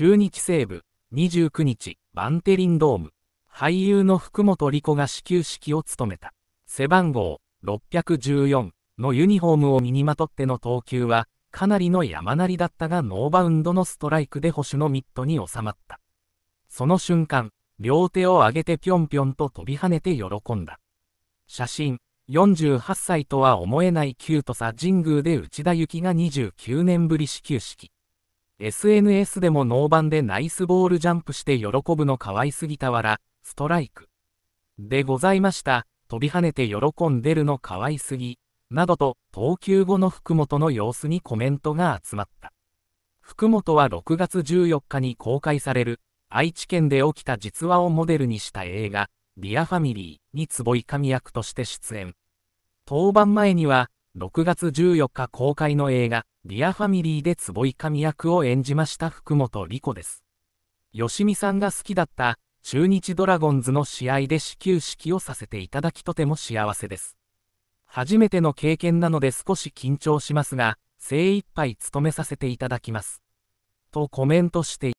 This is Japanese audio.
中日西部、29日、バンテリンドーム、俳優の福本莉子が始球式を務めた。背番号614のユニフォームを身にまとっての投球は、かなりの山なりだったがノーバウンドのストライクで保守のミットに収まった。その瞬間、両手を上げてぴょんぴょんと飛び跳ねて喜んだ。写真、48歳とは思えないキュートさ神宮で内田幸が29年ぶり始球式。SNS でもノーバンでナイスボールジャンプして喜ぶの可愛すぎたわら、ストライク。でございました、飛び跳ねて喜んでるの可愛すぎ、などと、投球後の福本の様子にコメントが集まった。福本は6月14日に公開される、愛知県で起きた実話をモデルにした映画、ディアファミリーに坪井神役として出演。登板前には、6月14日公開の映画、ディアファミリーで坪井神役を演じました福本莉子です。吉見さんが好きだった、中日ドラゴンズの試合で始球式をさせていただきとても幸せです。初めての経験なので少し緊張しますが、精一杯務めさせていただきます。とコメントして